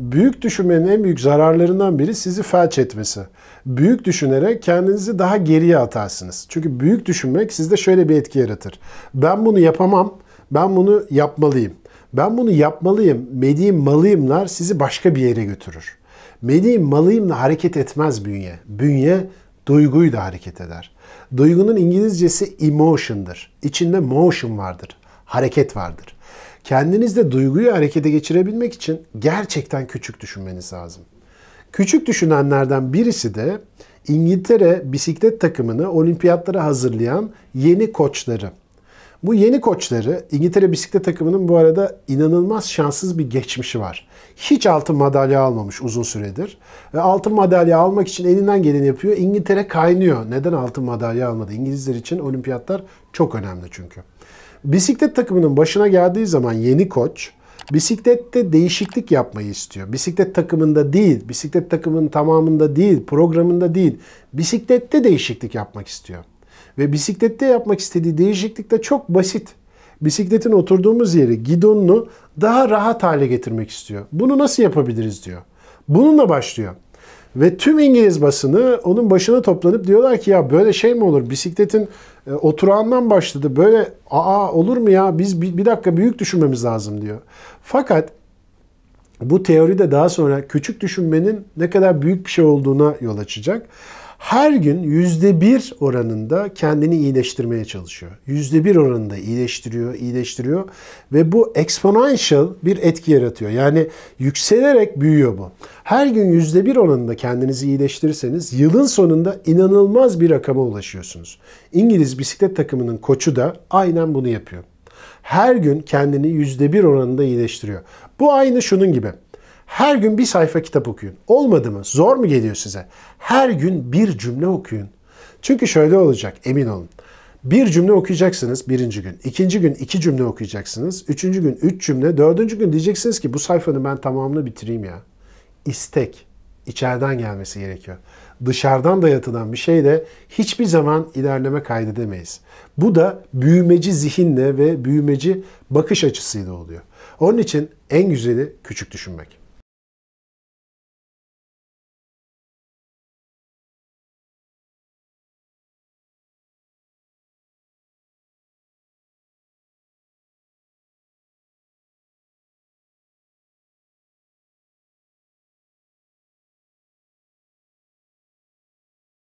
büyük düşünmenin en büyük zararlarından biri sizi felç etmesi. Büyük düşünerek kendinizi daha geriye atarsınız. Çünkü büyük düşünmek sizde şöyle bir etki yaratır. Ben bunu yapamam, ben bunu yapmalıyım. Ben bunu yapmalıyım, mediyim malıyımlar sizi başka bir yere götürür. Mediyim malıyımla hareket etmez bünye. Bünye duyguyu da hareket eder. Duygunun İngilizcesi emotion'dır. İçinde motion vardır, hareket vardır. Kendinizde duyguyu harekete geçirebilmek için gerçekten küçük düşünmeniz lazım. Küçük düşünenlerden birisi de İngiltere bisiklet takımını olimpiyatlara hazırlayan yeni koçları. Bu yeni koçları İngiltere bisiklet takımının bu arada inanılmaz şanssız bir geçmişi var. Hiç altın madalya almamış uzun süredir. Ve altın madalya almak için elinden geleni yapıyor. İngiltere kaynıyor. Neden altın madalya almadı? İngilizler için olimpiyatlar çok önemli çünkü. Bisiklet takımının başına geldiği zaman yeni koç bisiklette değişiklik yapmayı istiyor. Bisiklet takımında değil, bisiklet takımının tamamında değil, programında değil. Bisiklette değişiklik yapmak istiyor. Ve bisiklette yapmak istediği değişiklik de çok basit. Bisikletin oturduğumuz yeri, gidonunu daha rahat hale getirmek istiyor. Bunu nasıl yapabiliriz diyor. Bununla başlıyor. Ve tüm İngiliz basını onun başına toplanıp diyorlar ki ya böyle şey mi olur? Bisikletin e, oturağından başladı. Böyle aa olur mu ya? Biz bir, bir dakika büyük düşünmemiz lazım diyor. Fakat bu teori de daha sonra küçük düşünmenin ne kadar büyük bir şey olduğuna yol açacak. Her gün yüzde bir oranında kendini iyileştirmeye çalışıyor. Yüzde bir oranında iyileştiriyor, iyileştiriyor ve bu exponential bir etki yaratıyor. Yani yükselerek büyüyor bu. Her gün yüzde bir oranında kendinizi iyileştirirseniz yılın sonunda inanılmaz bir rakama ulaşıyorsunuz. İngiliz bisiklet takımının koçu da aynen bunu yapıyor her gün kendini yüzde bir oranında iyileştiriyor. Bu aynı şunun gibi. Her gün bir sayfa kitap okuyun. Olmadı mı? Zor mu geliyor size? Her gün bir cümle okuyun. Çünkü şöyle olacak emin olun. Bir cümle okuyacaksınız birinci gün. ikinci gün iki cümle okuyacaksınız. Üçüncü gün üç cümle. Dördüncü gün diyeceksiniz ki bu sayfanın ben tamamını bitireyim ya. İstek içeriden gelmesi gerekiyor. Dışarıdan dayatılan bir şeyle hiçbir zaman ilerleme kaydedemeyiz. Bu da büyümeci zihinle ve büyümeci bakış açısıyla oluyor. Onun için en güzeli küçük düşünmek.